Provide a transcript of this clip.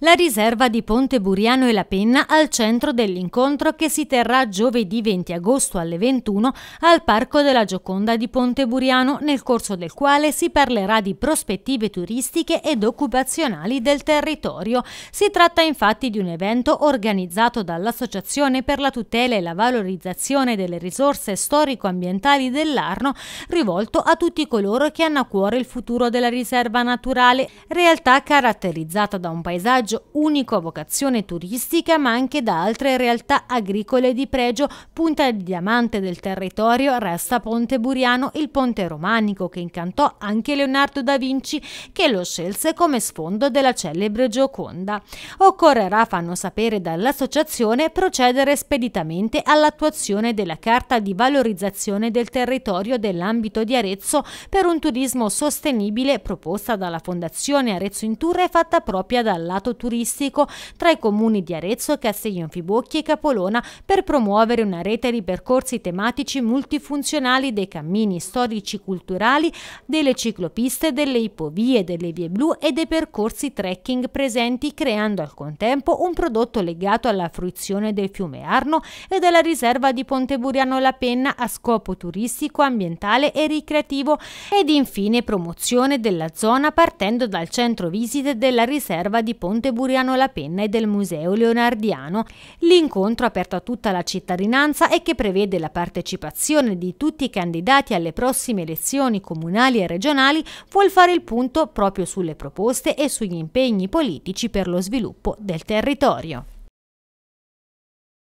la riserva di Ponte Buriano e La Penna al centro dell'incontro che si terrà giovedì 20 agosto alle 21 al Parco della Gioconda di Ponte Buriano, nel corso del quale si parlerà di prospettive turistiche ed occupazionali del territorio. Si tratta infatti di un evento organizzato dall'Associazione per la tutela e la valorizzazione delle risorse storico-ambientali dell'Arno, rivolto a tutti coloro che hanno a cuore il futuro della riserva naturale, realtà caratterizzata da un paesaggio villaggio unico a vocazione turistica ma anche da altre realtà agricole di pregio, punta di diamante del territorio resta Ponte Buriano, il ponte romanico che incantò anche Leonardo da Vinci che lo scelse come sfondo della celebre Gioconda. Occorrerà, fanno sapere dall'associazione, procedere speditamente all'attuazione della Carta di valorizzazione del territorio dell'ambito di Arezzo per un turismo sostenibile proposta dalla Fondazione Arezzo in Tour e fatta propria dal lato turistico tra i comuni di Arezzo, Castiglione Fibocchi e Capolona per promuovere una rete di percorsi tematici multifunzionali dei cammini storici culturali, delle ciclopiste, delle ipovie, delle vie blu e dei percorsi trekking presenti creando al contempo un prodotto legato alla fruizione del fiume Arno e della riserva di Ponte Buriano La Penna a scopo turistico, ambientale e ricreativo ed infine promozione della zona partendo dal centro visite della riserva di Ponte Monte Buriano La Penna e del Museo Leonardiano. L'incontro aperto a tutta la cittadinanza e che prevede la partecipazione di tutti i candidati alle prossime elezioni comunali e regionali vuol fare il punto proprio sulle proposte e sugli impegni politici per lo sviluppo del territorio.